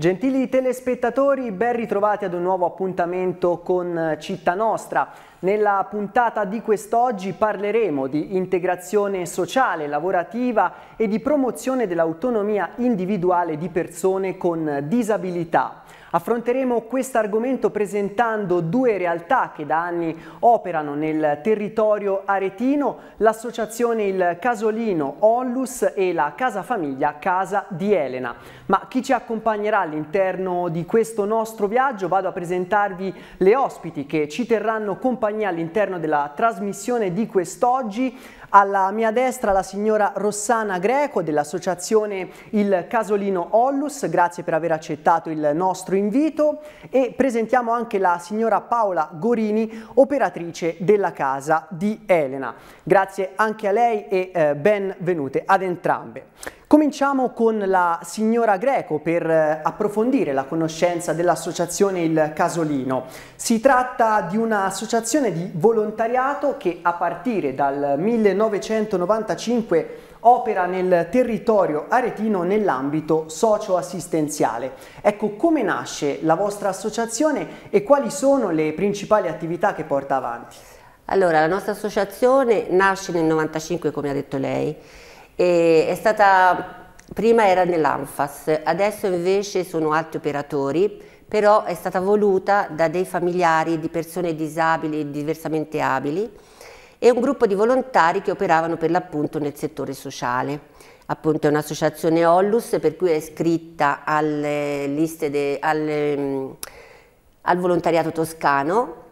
Gentili telespettatori, ben ritrovati ad un nuovo appuntamento con Città Nostra. Nella puntata di quest'oggi parleremo di integrazione sociale, lavorativa e di promozione dell'autonomia individuale di persone con disabilità. Affronteremo questo argomento presentando due realtà che da anni operano nel territorio aretino, l'associazione Il Casolino Onlus e la casa famiglia Casa di Elena. Ma chi ci accompagnerà all'interno di questo nostro viaggio? Vado a presentarvi le ospiti che ci terranno compagnia all'interno della trasmissione di quest'oggi. Alla mia destra la signora Rossana Greco dell'associazione Il Casolino Ollus, grazie per aver accettato il nostro invito invito e presentiamo anche la signora Paola Gorini, operatrice della casa di Elena. Grazie anche a lei e eh, benvenute ad entrambe. Cominciamo con la signora Greco per eh, approfondire la conoscenza dell'associazione Il Casolino. Si tratta di un'associazione di volontariato che a partire dal 1995 opera nel territorio aretino nell'ambito socio-assistenziale. Ecco come nasce la vostra associazione e quali sono le principali attività che porta avanti? Allora, la nostra associazione nasce nel 1995, come ha detto lei, e è stata, prima era nell'ANFAS, adesso invece sono altri operatori, però è stata voluta da dei familiari di persone disabili e diversamente abili, e un gruppo di volontari che operavano per l'appunto nel settore sociale. Appunto è un'associazione Ollus per cui è iscritta alle liste de, alle, mm, al volontariato toscano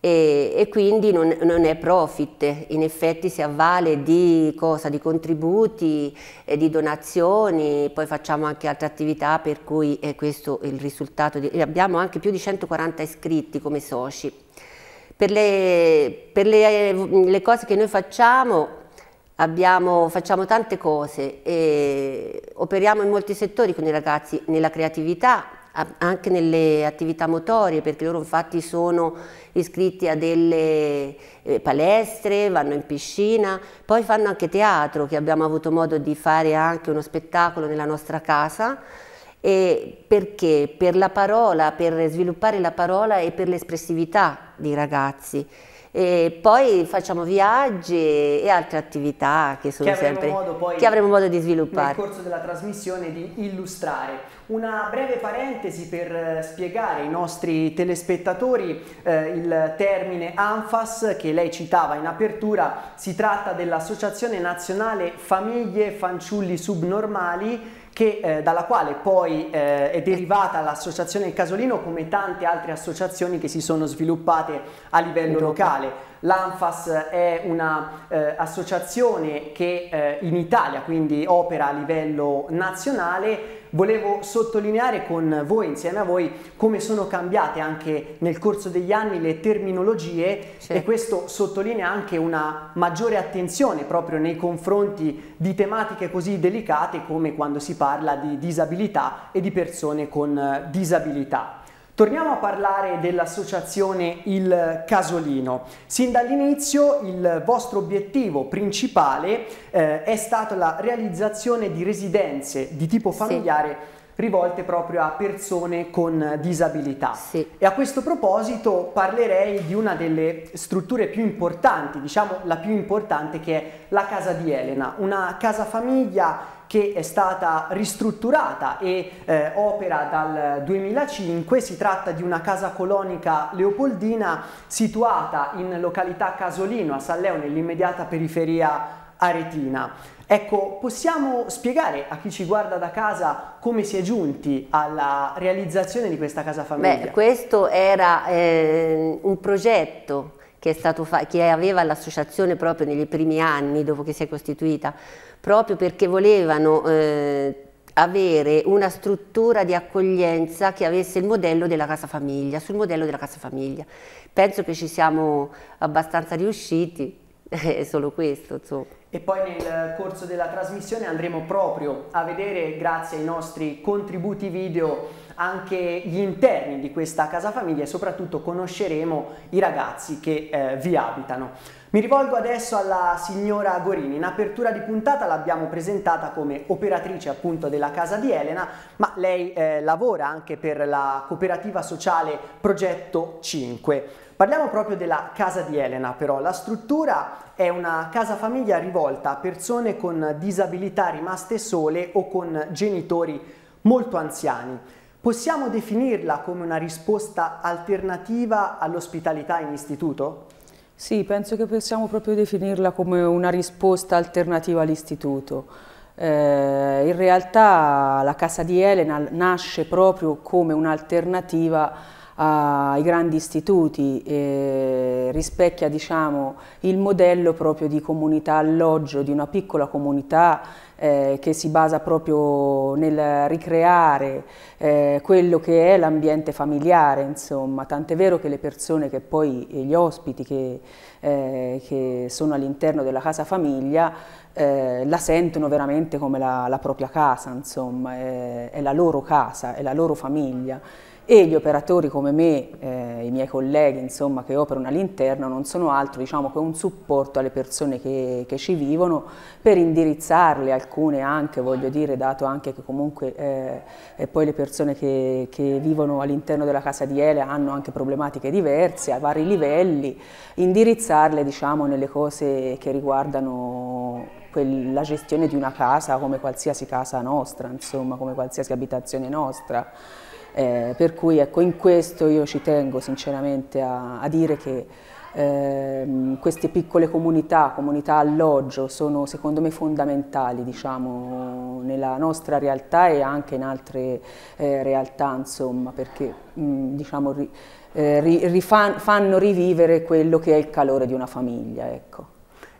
e, e, quindi non, non, è profit, in effetti si avvale di, cosa, di contributi, e di donazioni, poi facciamo anche altre attività per cui eh, è questo il risultato, di, abbiamo anche più di 140 iscritti come soci. Per le, per le, ehm, le cose che noi facciamo Abbiamo, facciamo tante cose, operiamo in molti settori con i ragazzi, nella creatività, anche nelle attività motorie, perché loro infatti sono iscritti a delle eh, palestre, vanno in piscina, poi fanno anche teatro, che abbiamo avuto modo di fare anche uno spettacolo nella nostra casa, e perché? Per la parola, per sviluppare la parola e per l'espressività dei ragazzi. E poi facciamo viaggi e altre attività che sono che sempre che avremo modo di sviluppare nel corso della trasmissione di illustrare una breve parentesi per eh, spiegare ai nostri telespettatori eh, il termine ANFAS che lei citava in apertura si tratta dell'associazione nazionale famiglie fanciulli subnormali che, eh, dalla quale poi eh, è derivata l'associazione Casolino come tante altre associazioni che si sono sviluppate a livello locale. L'ANFAS è un'associazione eh, che eh, in Italia quindi opera a livello nazionale volevo sottolineare con voi, insieme a voi, come sono cambiate anche nel corso degli anni le terminologie sì. e questo sottolinea anche una maggiore attenzione proprio nei confronti di tematiche così delicate come quando si parla di disabilità e di persone con disabilità. Torniamo a parlare dell'associazione Il Casolino. Sin dall'inizio il vostro obiettivo principale eh, è stata la realizzazione di residenze di tipo familiare sì. rivolte proprio a persone con disabilità. Sì. E a questo proposito parlerei di una delle strutture più importanti, diciamo la più importante che è la casa di Elena, una casa famiglia che è stata ristrutturata e eh, opera dal 2005, si tratta di una casa colonica leopoldina situata in località Casolino a San Leo nell'immediata periferia aretina. Ecco, possiamo spiegare a chi ci guarda da casa come si è giunti alla realizzazione di questa casa famiglia? Beh, questo era eh, un progetto che, che aveva l'associazione proprio negli primi anni dopo che si è costituita, proprio perché volevano eh, avere una struttura di accoglienza che avesse il modello della casa famiglia, sul modello della casa famiglia. Penso che ci siamo abbastanza riusciti, è solo questo. Insomma. E poi nel corso della trasmissione andremo proprio a vedere, grazie ai nostri contributi video, anche gli interni di questa casa famiglia e soprattutto conosceremo i ragazzi che eh, vi abitano. Mi rivolgo adesso alla signora Gorini, in apertura di puntata l'abbiamo presentata come operatrice appunto della casa di Elena, ma lei eh, lavora anche per la cooperativa sociale Progetto 5. Parliamo proprio della casa di Elena però, la struttura è una casa famiglia rivolta a persone con disabilità rimaste sole o con genitori molto anziani. Possiamo definirla come una risposta alternativa all'ospitalità in istituto? Sì, penso che possiamo proprio definirla come una risposta alternativa all'istituto. Eh, in realtà la casa di Elena nasce proprio come un'alternativa ai grandi istituti, eh, rispecchia diciamo, il modello proprio di comunità alloggio, di una piccola comunità eh, che si basa proprio nel ricreare eh, quello che è l'ambiente familiare, insomma, tant'è vero che le persone che poi, gli ospiti che, eh, che sono all'interno della casa famiglia, eh, la sentono veramente come la, la propria casa, insomma, è, eh, è la loro casa, è la loro famiglia e gli operatori come me, eh, i miei colleghi insomma, che operano all'interno non sono altro diciamo, che un supporto alle persone che, che, ci vivono per indirizzarle, alcune anche voglio dire, dato anche che comunque eh, poi le persone che, che vivono all'interno della casa di Ele hanno anche problematiche diverse a vari livelli, indirizzarle diciamo, nelle cose che riguardano la gestione di una casa come qualsiasi casa nostra, insomma, come qualsiasi abitazione nostra. Eh, per cui ecco, in questo io ci tengo sinceramente a, a dire che eh, queste piccole comunità, comunità alloggio, sono secondo me fondamentali diciamo, nella nostra realtà e anche in altre eh, realtà, insomma, perché mh, mm, diciamo, ri, eh, ri, rifan, fanno rivivere quello che è il calore di una famiglia. Ecco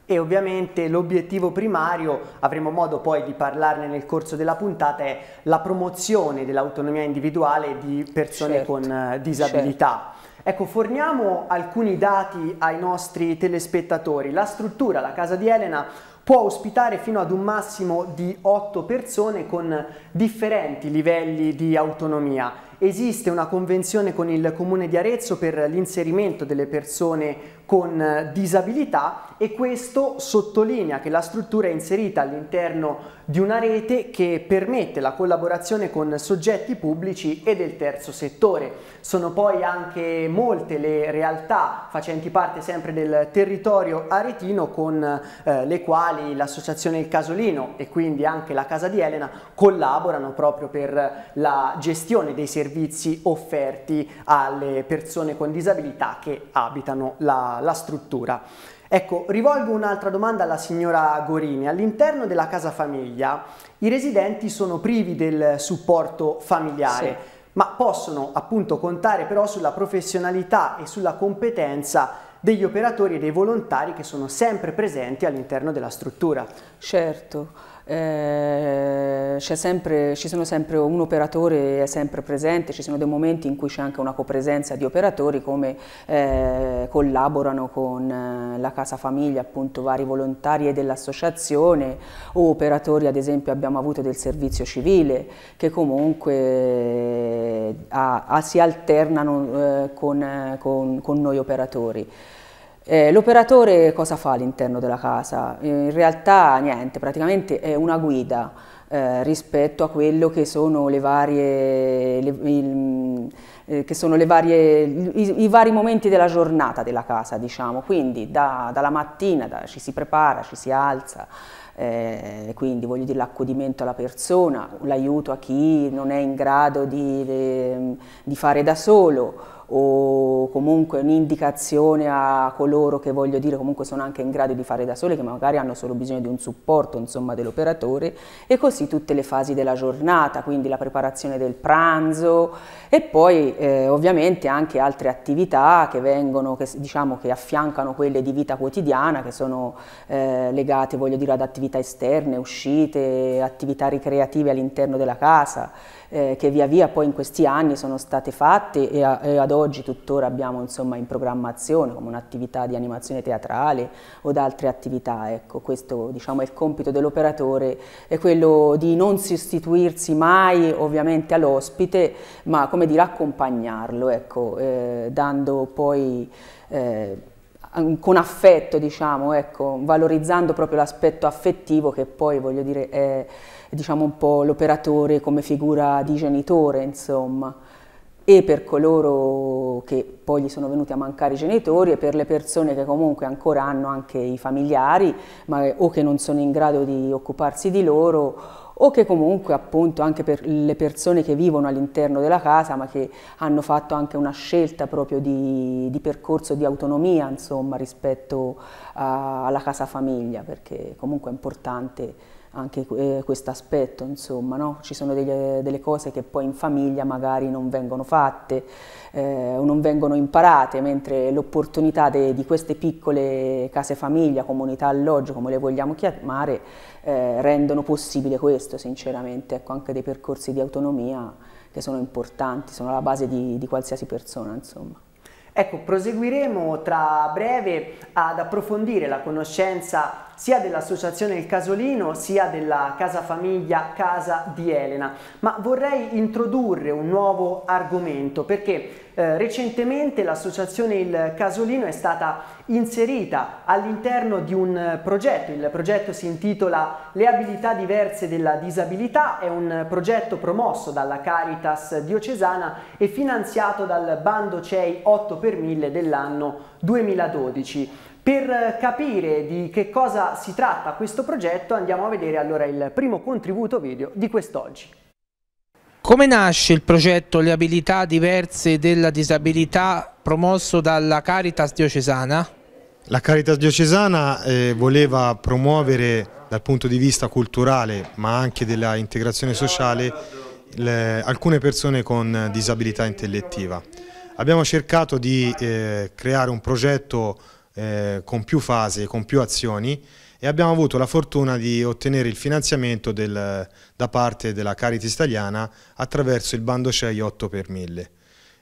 e ovviamente l'obiettivo primario, avremo modo poi di parlarne nel corso della puntata, è la promozione dell'autonomia individuale di persone certo, con eh, disabilità. Certo. Ecco, forniamo alcuni dati ai nostri telespettatori. La struttura, la casa di Elena, può ospitare fino ad un massimo di 8 persone con differenti livelli di autonomia. Esiste una convenzione con il comune di Arezzo per l'inserimento delle persone con eh, disabilità e questo sottolinea che la struttura è inserita all'interno di una rete che permette la collaborazione con soggetti pubblici e del terzo settore. Sono poi anche molte le realtà facenti parte sempre del territorio aretino con eh, le quali l'associazione Il Casolino e quindi anche la Casa di Elena collaborano proprio per la gestione dei servizi offerti alle persone con disabilità che abitano la città la, struttura. Ecco, rivolgo un'altra domanda alla signora Gorini. All'interno della casa famiglia i residenti sono privi del supporto familiare, sì. ma possono appunto contare però sulla professionalità e sulla competenza degli operatori e dei volontari che sono sempre presenti all'interno della struttura. Certo eh, sempre, ci sono sempre un operatore è sempre presente, ci sono dei momenti in cui c'è anche una copresenza di operatori come eh, collaborano con eh, la Casa Famiglia, appunto vari volontari dell'associazione o operatori ad esempio abbiamo avuto del servizio civile che comunque eh, a, a, si alternano eh, con, eh, con, con noi operatori. Eh, l'operatore cosa fa all'interno della casa? in realtà niente, praticamente è una guida eh, rispetto a quello che sono, le varie, le, il, eh, che sono le varie, i, i, vari momenti della giornata della casa, diciamo. Quindi da, dalla mattina da, ci si prepara, ci si alza, eh, quindi voglio dire l'accudimento alla persona, l'aiuto a chi non è in grado di, eh, di fare da solo, o comunque un'indicazione a coloro che voglio dire comunque sono anche in grado di fare da sole, che magari hanno solo bisogno di un supporto dell'operatore e così tutte le fasi della giornata, quindi la preparazione del pranzo e poi eh, ovviamente anche altre attività che vengono, che, diciamo che affiancano quelle di vita quotidiana che sono eh, legate voglio dire ad attività esterne, uscite, attività ricreative all'interno della casa eh, che via via poi in questi anni sono state fatte e, a, e ad oggi tuttora abbiamo insomma, in programmazione come un'attività di animazione teatrale o da altre attività. Ecco, questo diciamo, è il compito dell'operatore, è quello di non sostituirsi mai ovviamente all'ospite, ma come dire accompagnarlo, ecco, eh, dando poi... Eh, con affetto, diciamo, ecco, valorizzando proprio l'aspetto affettivo che poi, voglio dire, è, diciamo un po' l'operatore come figura di genitore, insomma, e per coloro che poi gli sono venuti a mancare i genitori e per le persone che comunque ancora hanno anche i familiari ma, o che non sono in grado di occuparsi di loro o che comunque appunto anche per le persone che vivono all'interno della casa ma che hanno fatto anche una scelta proprio di, di percorso di autonomia insomma rispetto a, alla casa famiglia perché comunque è importante anche eh, questo aspetto, insomma, no? ci sono delle, eh, delle, cose che poi in famiglia magari non vengono fatte eh, o non vengono imparate, mentre l'opportunità di queste piccole case famiglia, comunità alloggio, come le vogliamo chiamare, eh, rendono possibile questo, sinceramente, ecco, anche dei percorsi di autonomia che sono importanti, sono la base di, di qualsiasi persona, insomma. Ecco, proseguiremo tra breve ad approfondire la conoscenza sia dell'associazione Il Casolino sia della casa famiglia Casa di Elena, ma vorrei introdurre un nuovo argomento perché eh, recentemente l'associazione Il Casolino è stata inserita all'interno di un progetto, il progetto si intitola Le abilità diverse della disabilità, è un progetto promosso dalla Caritas diocesana e finanziato dal bando CEI 8 per 1000 dell'anno 2012. Per capire di che cosa si tratta questo progetto andiamo a vedere allora il primo contributo video di quest'oggi. Come nasce il progetto Le abilità diverse della disabilità promosso dalla Caritas diocesana? La Caritas diocesana eh, voleva promuovere dal punto di vista culturale ma anche della integrazione sociale le, alcune persone con disabilità intellettiva. Abbiamo cercato di eh, creare un progetto eh, con più fasi, con più azioni e abbiamo avuto la fortuna di ottenere il finanziamento del, da parte della Caritas Italiana attraverso il bando CEI 8 per 1000.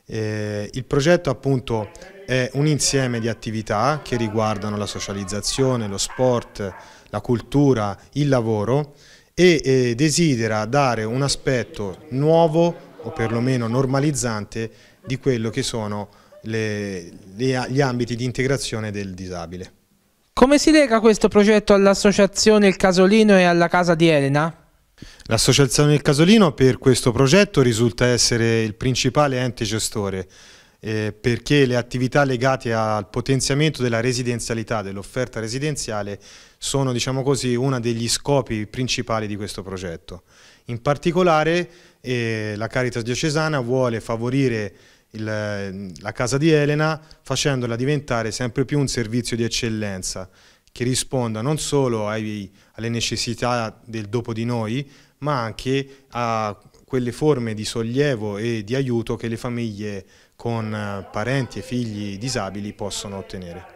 Eh, il progetto appunto è un insieme di attività che riguardano la socializzazione, lo sport, la cultura, il lavoro e eh, desidera dare un aspetto nuovo o perlomeno normalizzante di quello che sono le, le, gli ambiti di integrazione del disabile. Come si lega questo progetto all'associazione Il Casolino e alla casa di Elena? L'associazione Il Casolino per questo progetto risulta essere il principale ente gestore eh, perché le attività legate al potenziamento della residenzialità, dell'offerta residenziale, sono diciamo così, uno degli scopi principali di questo progetto. In particolare eh, la Caritas Diocesana vuole favorire il, ehm, la casa di Elena facendola diventare sempre più un servizio di eccellenza che risponda non solo ai, alle necessità del dopo di noi, ma anche a quelle forme di sollievo e di aiuto che le famiglie con eh, parenti e figli disabili possono ottenere.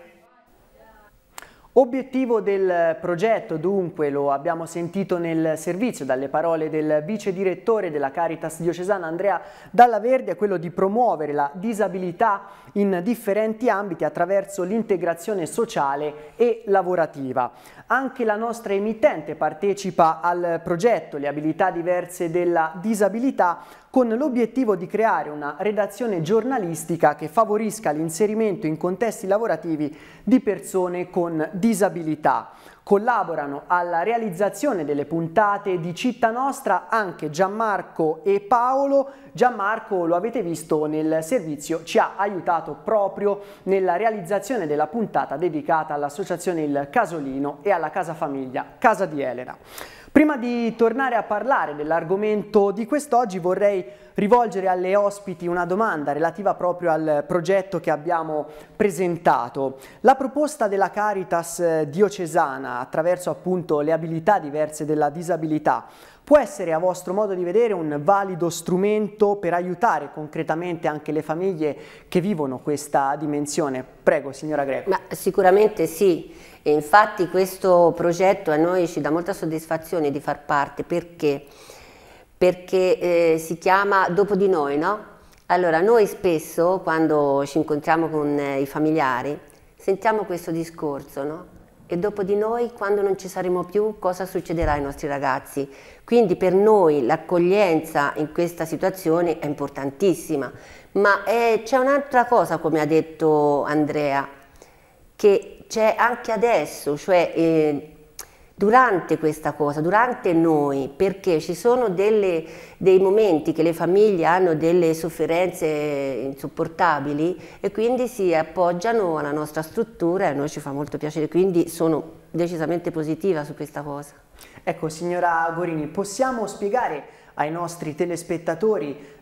Obiettivo del progetto, dunque, lo abbiamo sentito nel servizio dalle parole del vice direttore della Caritas diocesana Andrea Dallaverde, è quello di promuovere la disabilità in differenti ambiti attraverso l'integrazione sociale e lavorativa. Anche la nostra emittente partecipa al progetto Le abilità diverse della disabilità con l'obiettivo di creare una redazione giornalistica che favorisca l'inserimento in contesti lavorativi di persone con disabilità. Collaborano alla realizzazione delle puntate di Città Nostra anche Gianmarco e Paolo. Gianmarco, lo avete visto nel servizio, ci ha aiutato proprio nella realizzazione della puntata dedicata all'associazione Il Casolino e alla casa famiglia Casa di Elena. Prima di tornare a parlare dell'argomento di quest'oggi vorrei rivolgere alle ospiti una domanda relativa proprio al progetto che abbiamo presentato. La proposta della Caritas eh, diocesana attraverso appunto le abilità diverse della disabilità può essere a vostro modo di vedere un valido strumento per aiutare concretamente anche le famiglie che vivono questa dimensione? Prego signora Greco. Ma sicuramente sì. E infatti questo progetto a noi ci dà molta soddisfazione di far parte perché, perché eh, si chiama Dopo di noi, no? Allora, noi spesso quando ci incontriamo con eh, i familiari sentiamo questo discorso, no? E dopo di noi, quando non ci saremo più, cosa succederà ai nostri ragazzi? Quindi per noi l'accoglienza in questa situazione è importantissima, ma eh, c'è un'altra cosa, come ha detto Andrea, che c'è anche adesso, cioè eh, durante questa cosa, durante noi, perché ci sono delle, dei momenti che le famiglie hanno delle sofferenze insopportabili e quindi si appoggiano alla nostra struttura e a noi ci fa molto piacere, quindi sono decisamente positiva su questa cosa. Ecco signora Gorini, possiamo spiegare ai nostri telespettatori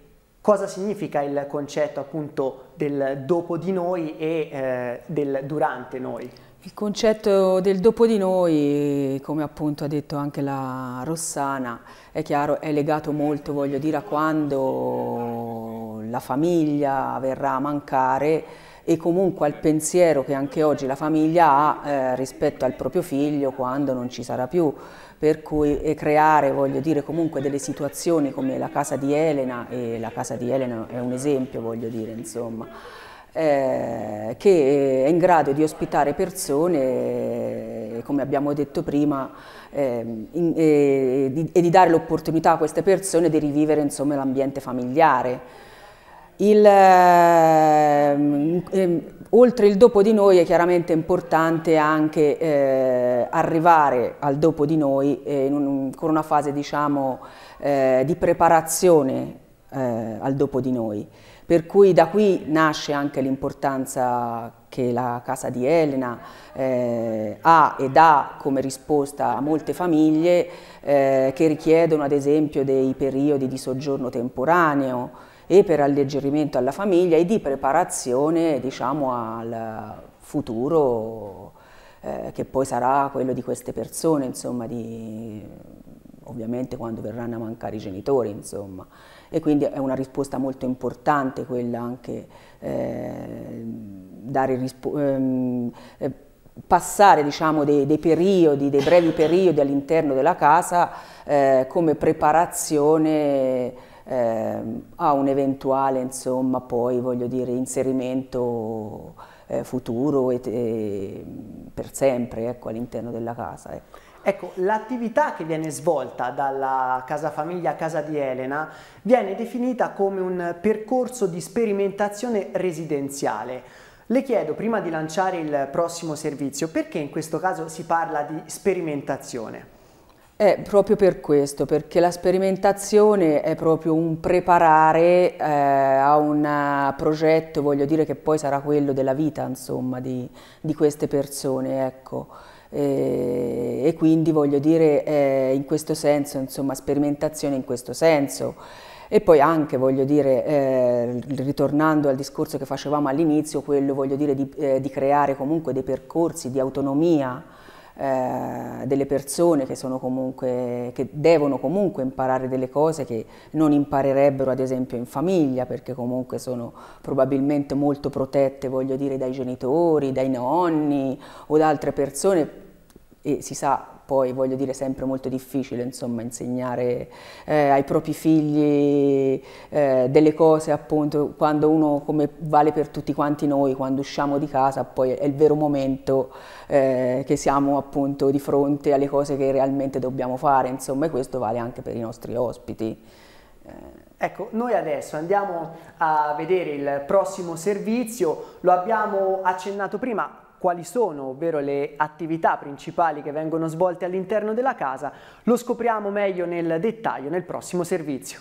cosa significa il concetto appunto del dopo di noi e eh, del durante noi? Il concetto del dopo di noi, come appunto ha detto anche la Rossana, è chiaro, è legato molto, voglio dire, a quando la famiglia verrà a mancare, e comunque al pensiero che anche oggi la famiglia ha eh, rispetto al proprio figlio quando non ci sarà più. Per cui creare, voglio dire, comunque delle situazioni come la casa di Elena, e la casa di Elena è un esempio, voglio dire, insomma, eh, che è in grado di ospitare persone, eh, come abbiamo detto prima, eh, in, eh, di, e di dare l'opportunità a queste persone di rivivere l'ambiente familiare il, eh, ehm, oltre il dopo di noi è chiaramente importante anche eh, arrivare al dopo di noi eh, un, con una fase diciamo, eh, di preparazione eh, al dopo di noi. Per cui da qui nasce anche l'importanza che la casa di Elena eh, ha ed ha come risposta a molte famiglie eh, che richiedono ad esempio dei periodi di soggiorno temporaneo, e per alleggerimento alla famiglia e di preparazione diciamo, al futuro eh, che poi sarà quello di queste persone, insomma, di, ovviamente quando verranno a mancare i genitori. Insomma. E quindi è una risposta molto importante quella anche eh, dare ehm, eh, passare diciamo, dei, dei, periodi, dei brevi periodi all'interno della casa eh, come preparazione eh, a un eventuale insomma, poi, dire, inserimento eh, futuro e, e, per sempre ecco, all'interno della casa. Ecco. Ecco, l'attività che viene svolta dalla Casa Famiglia Casa di Elena viene definita come un percorso di sperimentazione residenziale. Le chiedo, prima di lanciare il prossimo servizio, perché in questo caso si parla di sperimentazione? È proprio per questo, perché la sperimentazione è proprio un preparare eh, a un progetto, voglio dire, che poi sarà quello della vita, insomma, di, di queste persone, ecco. E, e quindi voglio dire, eh, in questo senso, insomma, sperimentazione in questo senso. E poi anche, voglio dire, eh, ritornando al discorso che facevamo all'inizio, quello, voglio dire, di, eh, di creare comunque dei percorsi di autonomia, eh, delle persone che, sono comunque, che, devono comunque imparare delle cose che non imparerebbero ad esempio in famiglia perché comunque sono probabilmente molto protette, voglio dire, dai genitori, dai nonni o da altre persone e si sa poi voglio dire sempre molto difficile insomma, insegnare eh, ai propri figli eh, delle cose appunto quando uno come vale per tutti quanti noi quando usciamo di casa poi è il vero momento eh, che siamo appunto di fronte alle cose che realmente dobbiamo fare insomma e questo vale anche per i nostri ospiti. Eh. Ecco, noi adesso andiamo a vedere il prossimo servizio, lo abbiamo accennato prima, quali sono, ovvero le attività principali che vengono svolte all'interno della casa, lo scopriamo meglio nel dettaglio nel prossimo servizio.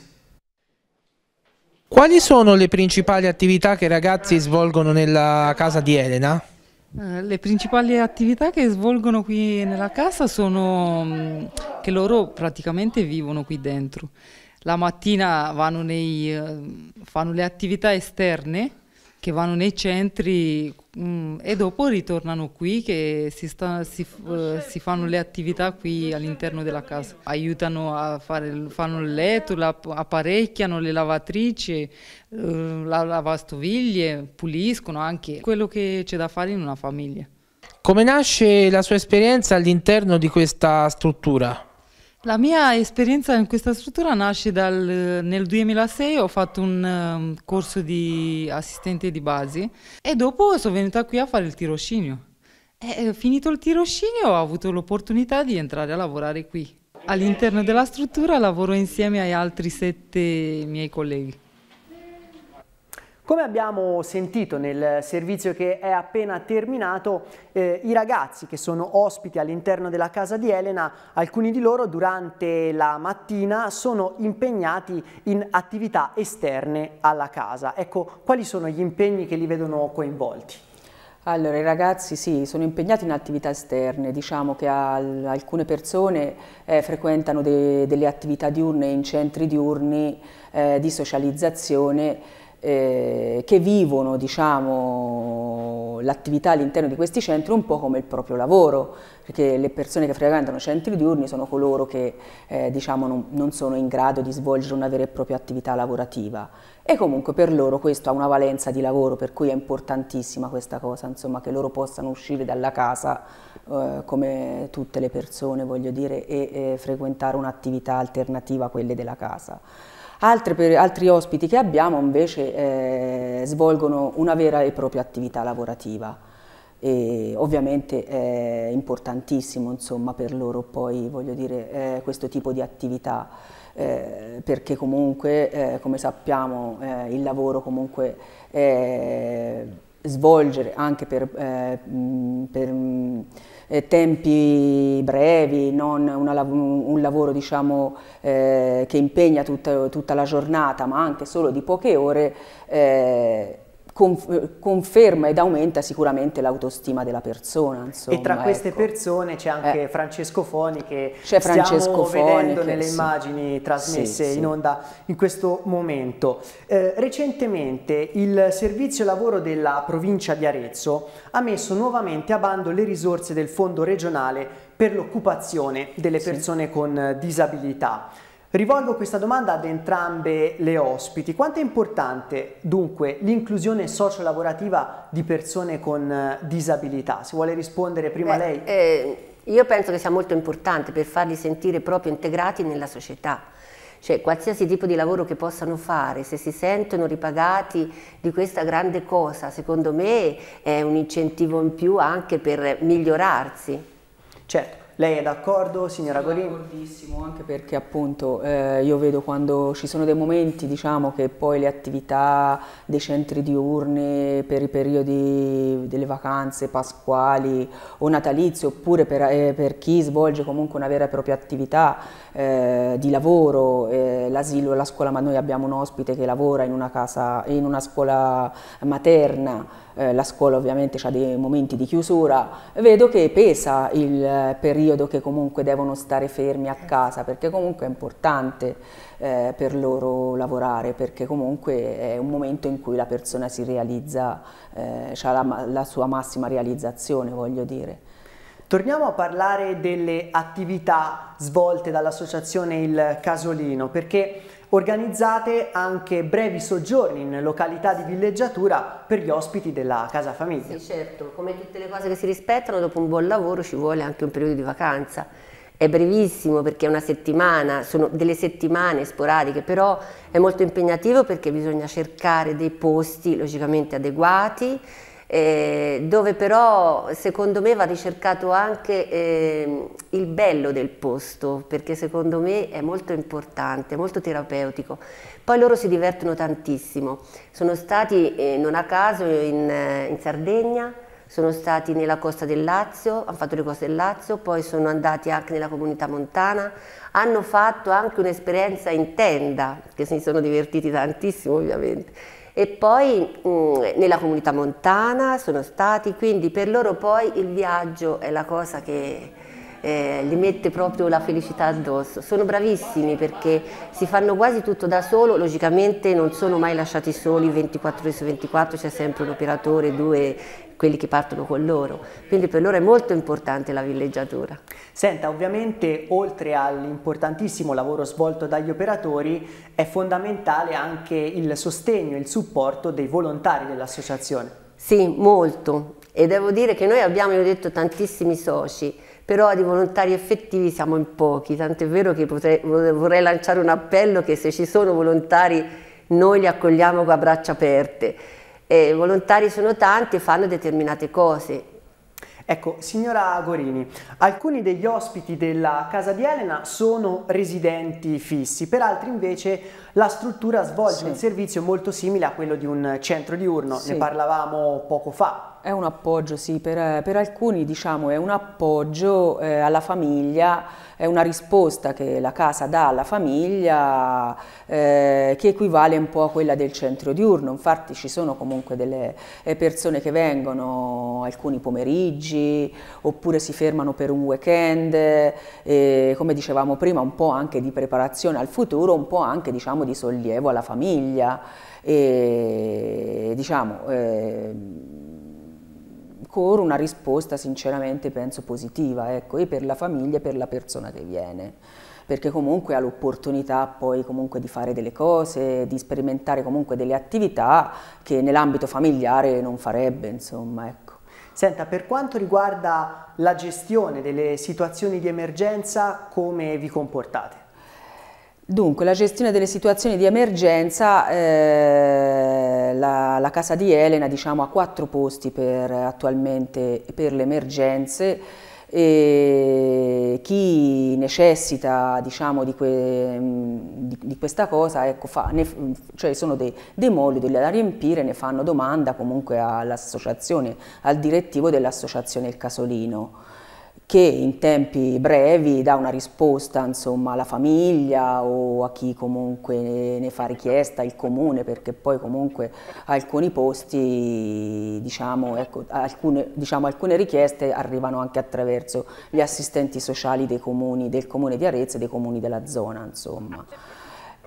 Quali sono le principali attività che i ragazzi svolgono nella casa di Elena? Eh, le principali attività che svolgono qui nella casa sono mm, che loro praticamente vivono qui dentro. La mattina nei, eh, fanno le attività esterne, che vanno nei centri mh, mm, e dopo ritornano qui che si, sta, si, uh, si fanno le attività qui all'interno della casa. Aiutano a fare fanno il letto, la, apparecchiano le lavatrici, eh, la lavastoviglie, puliscono anche quello che c'è da fare in una famiglia. Come nasce la sua esperienza all'interno di questa struttura? La mia esperienza in questa struttura nasce dal, nel 2006, ho fatto un um, corso di assistente di base e dopo sono venuta qui a fare il tirocinio. E, eh, finito il tirocinio ho avuto l'opportunità di entrare a lavorare qui. All'interno della struttura lavoro insieme agli altri sette miei colleghi. Come abbiamo sentito nel servizio che è appena terminato, eh, i ragazzi che sono ospiti all'interno della casa di Elena, alcuni di loro durante la mattina sono impegnati in attività esterne alla casa. Ecco, quali sono gli impegni che li vedono coinvolti? Allora, i ragazzi sì, sono impegnati in attività esterne, diciamo che al, alcune persone eh, frequentano de, delle attività diurne in centri diurni eh, di socializzazione eh, che vivono diciamo, l'attività all'interno di questi centri un po' come il proprio lavoro, perché le persone che frequentano centri diurni sono coloro che eh, diciamo, non, non sono in grado di svolgere una vera e propria attività lavorativa e comunque per loro questo ha una valenza di lavoro per cui è importantissima questa cosa, insomma, che loro possano uscire dalla casa eh, come tutte le persone voglio dire e eh, frequentare un'attività alternativa a quelle della casa. Altri, altri ospiti che abbiamo invece eh, svolgono una vera e propria attività lavorativa e ovviamente è importantissimo insomma, per loro poi dire, eh, questo tipo di attività eh, perché comunque eh, come sappiamo eh, il lavoro comunque è svolgere anche per, eh, per eh, tempi brevi, non una, un lavoro diciamo, eh, che impegna tutta, tutta, la giornata, ma anche solo di poche ore, eh, conferma ed aumenta sicuramente l'autostima della persona. Insomma, e tra queste ecco. persone c'è anche eh. Francesco Foni che c'è Francesco stiamo Foni, vedendo nelle immagini trasmesse sì, in onda in questo momento. Eh, recentemente il servizio lavoro della provincia di Arezzo ha messo nuovamente a bando le risorse del fondo regionale per l'occupazione delle persone con disabilità. Rivolgo questa domanda ad entrambe le ospiti. Quanto è importante dunque l'inclusione sociolavorativa di persone con eh, disabilità? Si vuole rispondere prima Beh, lei? Eh, io penso che sia molto importante per farli sentire proprio integrati nella società. Cioè qualsiasi tipo di lavoro che possano fare, se si sentono ripagati di questa grande cosa, secondo me è un incentivo in più anche per migliorarsi. Certo. Lei è d'accordo, signora Sono Gorini? D'accordissimo, anche perché appunto eh, io vedo quando ci sono dei momenti, diciamo, che poi le attività dei centri diurni per i periodi delle vacanze pasquali o natalizie, oppure per, eh, per chi svolge comunque una vera e propria attività eh, di lavoro, eh, l'asilo e la scuola, ma noi abbiamo un ospite che lavora in una, casa, in una scuola materna, eh, la scuola ovviamente ha dei momenti di chiusura, vedo che pesa il eh, periodo che comunque devono stare fermi a casa, perché comunque è importante eh, per loro lavorare, perché comunque è un momento in cui la persona si realizza, eh, ha la, la sua massima realizzazione, voglio dire. Torniamo a parlare delle attività svolte dall'associazione Il Casolino perché organizzate anche brevi soggiorni in località di villeggiatura per gli ospiti della casa famiglia. Sì certo, come tutte le cose che si rispettano dopo un buon lavoro ci vuole anche un periodo di vacanza. È brevissimo perché è una settimana, sono delle settimane sporadiche, però è molto impegnativo perché bisogna cercare dei posti logicamente adeguati eh, dove però secondo me va ricercato anche eh, il bello del posto, perché secondo me è molto importante, molto terapeutico. Poi loro si divertono tantissimo, sono stati eh, non a caso in, eh, in Sardegna, sono stati nella costa del Lazio, hanno fatto le coste del Lazio, poi sono andati anche nella comunità montana, hanno fatto anche un'esperienza in tenda, che si sono divertiti tantissimo ovviamente e poi mh, nella comunità montana sono stati, quindi per loro poi il viaggio è la cosa che eh, gli mette proprio la felicità addosso. Sono bravissimi perché si fanno quasi tutto da solo, logicamente non sono mai lasciati soli 24 ore su 24, c'è sempre un operatore, due quelli che partono con loro, quindi per loro è molto importante la villeggiatura. Senta, ovviamente oltre all'importantissimo lavoro svolto dagli operatori è fondamentale anche il sostegno, il supporto dei volontari dell'associazione. Sì, molto e devo dire che noi abbiamo, io ho detto, tantissimi soci, però di volontari effettivi siamo in pochi, tant'è vero che potrei, vorrei lanciare un appello che se ci sono volontari noi li accogliamo con a braccia aperte e i volontari sono tanti e fanno determinate cose. Ecco, signora Gorini, alcuni degli ospiti della casa di Elena sono residenti fissi, per altri invece la struttura svolge sì. un servizio molto simile a quello di un centro diurno, sì. ne parlavamo poco fa. È un appoggio, sì, per, per alcuni diciamo, è un appoggio eh, alla famiglia, è una risposta che la casa dà alla famiglia eh, che equivale un po' a quella del centro diurno, infatti ci sono comunque delle eh, persone che vengono alcuni pomeriggi oppure si fermano per un weekend, eh, come dicevamo prima un po' anche di preparazione al futuro, un po' anche diciamo, di sollievo alla famiglia. E, diciamo, eh, con una risposta sinceramente penso positiva, ecco, e per la famiglia e per la persona che viene perché comunque ha l'opportunità poi comunque di fare delle cose, di sperimentare comunque delle attività che nell'ambito familiare non farebbe, insomma, ecco. Senta, per quanto riguarda la gestione delle situazioni di emergenza, come vi comportate? Dunque, la gestione delle situazioni di emergenza, eh, la, la, casa di Elena diciamo, ha quattro posti per, attualmente per le emergenze e chi necessita diciamo, di, que, di, di, questa cosa, ecco, fa, ne, cioè sono dei, dei moduli da riempire, ne fanno domanda comunque all'associazione, al direttivo dell'associazione Il Casolino che in tempi brevi dà una risposta insomma, alla famiglia o a chi comunque ne fa richiesta, il comune, perché poi comunque alcuni posti, diciamo, ecco, alcune, diciamo, alcune, richieste arrivano anche attraverso gli assistenti sociali dei comuni, del comune di Arezzo e dei comuni della zona. Insomma.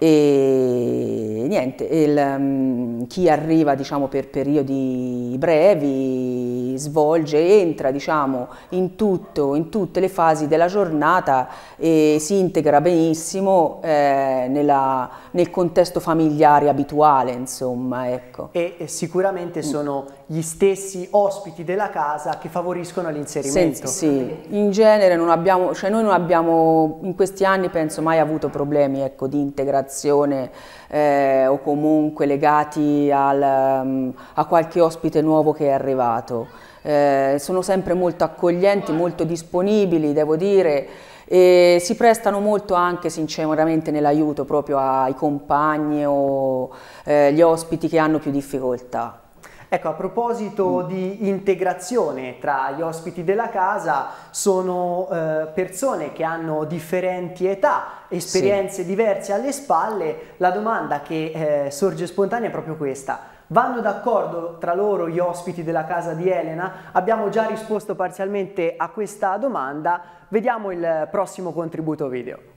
E niente, il, mm, chi arriva diciamo, per periodi brevi svolge, entra diciamo, in, tutto, in tutte le fasi della giornata e si integra benissimo eh, nella, nel contesto familiare abituale. Insomma, ecco. E sicuramente sono gli stessi ospiti della casa che favoriscono l'inserimento. Sì, sì, in genere non abbiamo, cioè noi non abbiamo in questi anni penso mai avuto problemi ecco, di integrazione eh, o comunque legati al, mm, a qualche ospite nuovo che è arrivato. Eh, sono sempre molto accoglienti, molto disponibili, devo dire, e si prestano molto anche sinceramente nell'aiuto proprio ai compagni o eh, gli ospiti che hanno più difficoltà. Ecco, a proposito mm. di integrazione tra gli ospiti della casa, sono eh, persone che hanno differenti età, esperienze sì. diverse alle spalle, la domanda che eh, sorge spontanea è proprio questa. Vanno d'accordo tra loro gli ospiti della casa di Elena? Abbiamo già risposto parzialmente a questa domanda, vediamo il prossimo contributo video.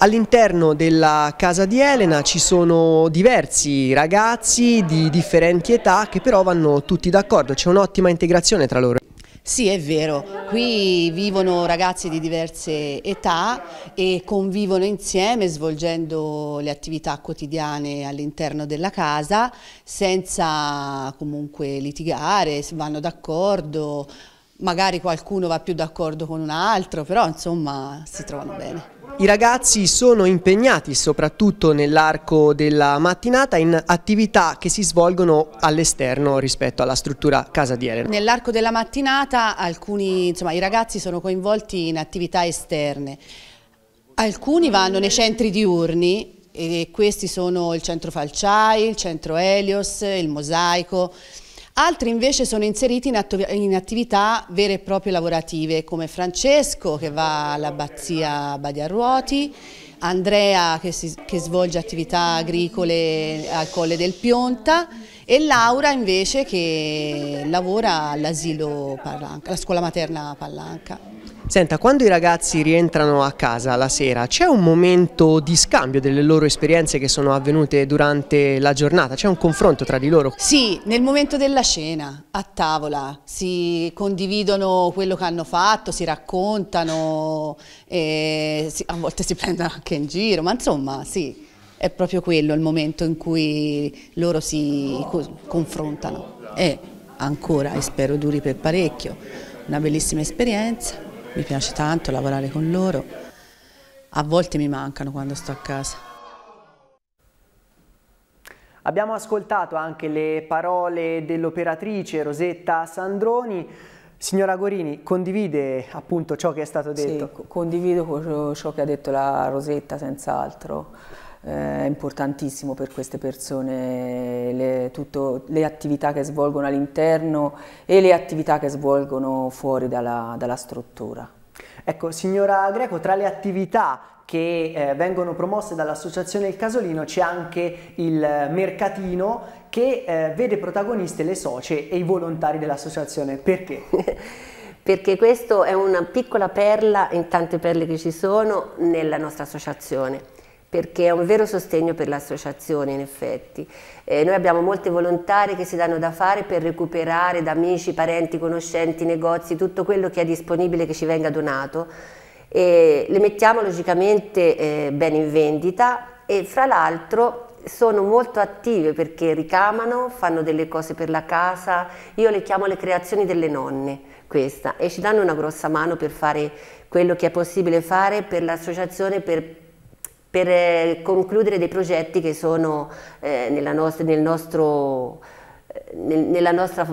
All'interno della casa di Elena ci sono diversi ragazzi di differenti età che però vanno tutti d'accordo, c'è un'ottima integrazione tra loro. Sì, è vero, qui vivono ragazzi di diverse età e convivono insieme svolgendo le attività quotidiane all'interno della casa senza comunque litigare, vanno d'accordo, magari qualcuno va più d'accordo con un altro, però insomma si trovano bene. I ragazzi sono impegnati soprattutto nell'arco della mattinata in attività che si svolgono all'esterno rispetto alla struttura casa di Elena. Nell'arco della mattinata alcuni, insomma, i ragazzi sono coinvolti in attività esterne. Alcuni vanno nei centri diurni e questi sono il centro Falciai, il centro Helios, il Mosaico, Altri invece sono inseriti in, attività vere e proprie lavorative, come Francesco che va all'abbazia Badiarruoti, Andrea che, si, che svolge attività agricole al Colle del Pionta e Laura invece che lavora all'asilo Pallanca, alla scuola materna Pallanca. Senta, quando i ragazzi rientrano a casa la sera, c'è un momento di scambio delle loro esperienze che sono avvenute durante la giornata? C'è un confronto tra di loro? Sì, nel momento della cena, a tavola, si condividono quello che hanno fatto, si raccontano, si, a volte si prendono anche in giro, ma insomma sì, è proprio quello il momento in cui loro si confrontano. E ancora, e spero duri per parecchio, una bellissima esperienza mi piace tanto lavorare con loro, a volte mi mancano quando sto a casa. Abbiamo ascoltato anche le parole dell'operatrice Rosetta Sandroni. Signora Gorini, condivide appunto ciò che è stato detto? Sì, condivido ciò che ha detto la Rosetta, senz'altro. Eh, è importantissimo per queste persone, le, tutto, le attività che svolgono all'interno e le attività che svolgono fuori dalla, dalla struttura. Ecco, signora Greco, tra le attività che eh, vengono promosse dall'associazione Il Casolino c'è anche il eh, mercatino che eh, vede protagoniste le socie e i volontari dell'associazione. Perché? Perché questa è una piccola perla in tante perle che ci sono nella nostra associazione perché è un vero sostegno per l'associazione in effetti. Eh, noi abbiamo molte volontarie che si danno da fare per recuperare da amici, parenti, conoscenti, negozi, tutto quello che è disponibile che ci venga donato e le mettiamo logicamente eh, bene in vendita e fra l'altro sono molto attive perché ricamano, fanno delle cose per la casa, io le chiamo le creazioni delle nonne questa e ci danno una grossa mano per fare quello che è possibile fare per l'associazione per per eh, concludere dei progetti che sono eh, nella, nostra, nel nostro, eh, nel, nella nostra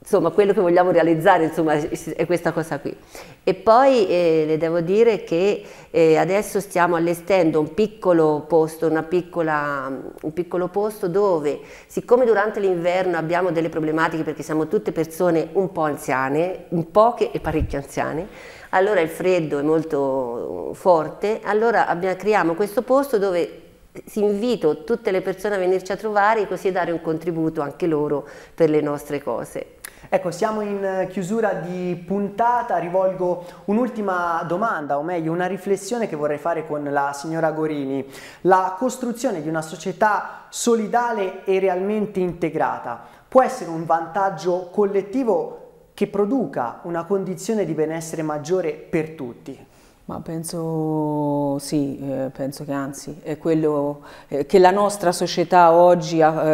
insomma quello che vogliamo realizzare insomma, è questa cosa qui. E poi eh, le devo dire che eh, adesso stiamo allestendo un piccolo posto, piccola, un piccolo posto dove siccome durante l'inverno abbiamo delle problematiche perché siamo tutte persone un po' anziane, un po' e parecchio anziane, allora il freddo è molto forte, allora abbiamo, creiamo questo posto dove si invito tutte le persone a venirci a trovare così dare un contributo anche loro per le nostre cose. Ecco, siamo in chiusura di puntata, rivolgo un'ultima domanda, o meglio una riflessione che vorrei fare con la signora Gorini. La costruzione di una società solidale e realmente integrata può essere un vantaggio collettivo che produca una condizione di benessere maggiore per tutti. Ma penso sì, eh, penso che anzi è quello eh, che la nostra società oggi ha,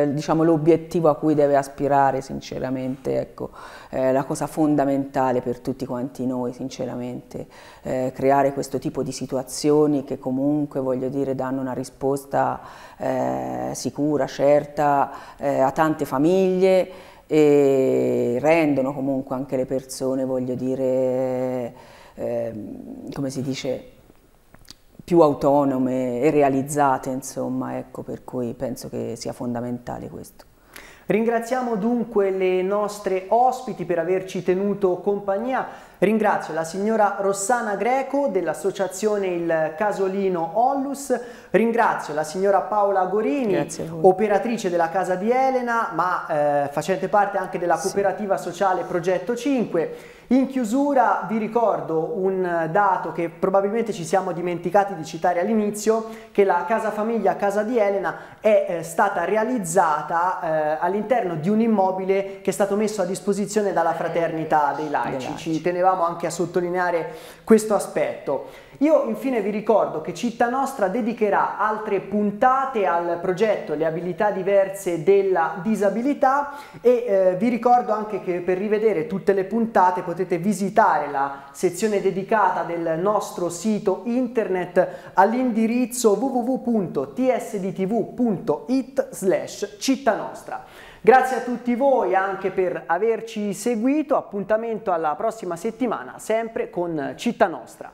eh, diciamo l'obiettivo a cui deve aspirare sinceramente, ecco, è la cosa fondamentale per tutti quanti noi sinceramente, creare questo tipo di situazioni che comunque voglio dire danno una risposta sicura, certa a tante famiglie e rendono comunque anche le persone, voglio dire, eh, come si dice, più autonome e realizzate, insomma, ecco, per cui penso che sia fondamentale questo. Ringraziamo dunque le nostre ospiti per averci tenuto compagnia. Ringrazio la signora Rossana Greco dell'associazione Il Casolino Ollus, ringrazio la signora Paola Gorini, operatrice della casa di Elena, ma eh, facente parte anche della cooperativa sì. sociale Progetto 5. In chiusura vi ricordo un dato che probabilmente ci siamo dimenticati di citare all'inizio, che la casa famiglia Casa di Elena è eh, stata realizzata eh, all'interno di un immobile che è stato messo a disposizione dalla fraternità dei laici. Ci tenevamo tenevamo anche a sottolineare questo aspetto. Io infine vi ricordo che Città Nostra dedicherà altre puntate al progetto Le abilità diverse della disabilità e eh, vi ricordo anche che per rivedere tutte le puntate potete visitare la sezione dedicata del nostro sito internet all'indirizzo www.tsdtv.it slash città nostra. Grazie a tutti voi anche per averci seguito, appuntamento alla prossima settimana sempre con Città Nostra.